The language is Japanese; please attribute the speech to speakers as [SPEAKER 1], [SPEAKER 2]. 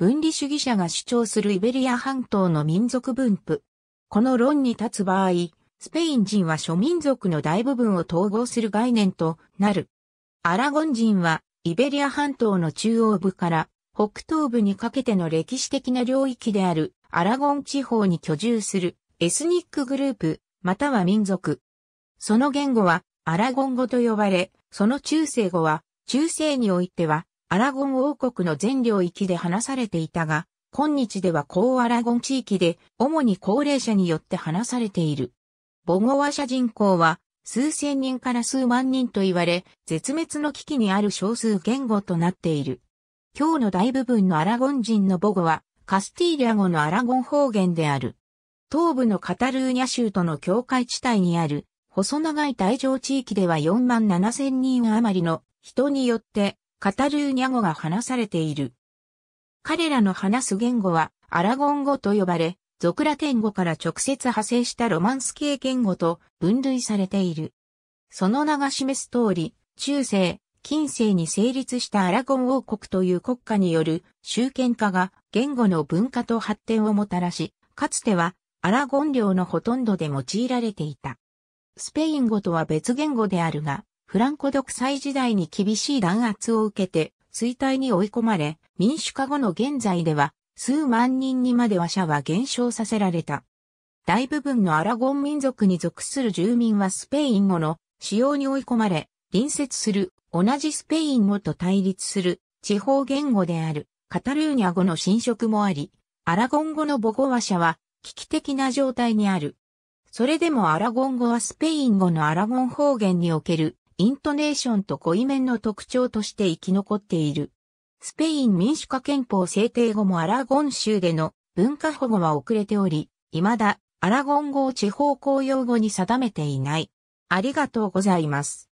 [SPEAKER 1] 分離主義者が主張するイベリア半島の民族分布。この論に立つ場合、スペイン人は諸民族の大部分を統合する概念となる。アラゴン人はイベリア半島の中央部から北東部にかけての歴史的な領域であるアラゴン地方に居住するエスニックグループまたは民族。その言語はアラゴン語と呼ばれ、その中世語は中世においてはアラゴン王国の全領域で話されていたが、今日では高アラゴン地域で主に高齢者によって話されている。ボゴワ社人口は数千人から数万人と言われ、絶滅の危機にある少数言語となっている。今日の大部分のアラゴン人の母語はカスティーリャ語のアラゴン方言である。東部のカタルーニャ州との境界地帯にある細長い大城地域では4万7千人余りの人によってカタルーニャ語が話されている。彼らの話す言語はアラゴン語と呼ばれ、俗ラテン語から直接派生したロマンス系言語と分類されている。その名が示す通り、中世、近世に成立したアラゴン王国という国家による集権化が言語の文化と発展をもたらし、かつてはアラゴン領のほとんどで用いられていた。スペイン語とは別言語であるが、フランコ独裁時代に厳しい弾圧を受けて、衰退に追い込まれ、民主化後の現在では、数万人にまでは社は減少させられた。大部分のアラゴン民族に属する住民はスペイン語の使用に追い込まれ、隣接する同じスペイン語と対立する地方言語であるカタルーニャ語の侵食もあり、アラゴン語の母語話者は危機的な状態にある。それでもアラゴン語はスペイン語のアラゴン方言におけるイントネーションと濃い面の特徴として生き残っている。スペイン民主化憲法制定後もアラゴン州での文化保護は遅れており、未だアラゴン語を地方公用語に定めていない。ありがとうございます。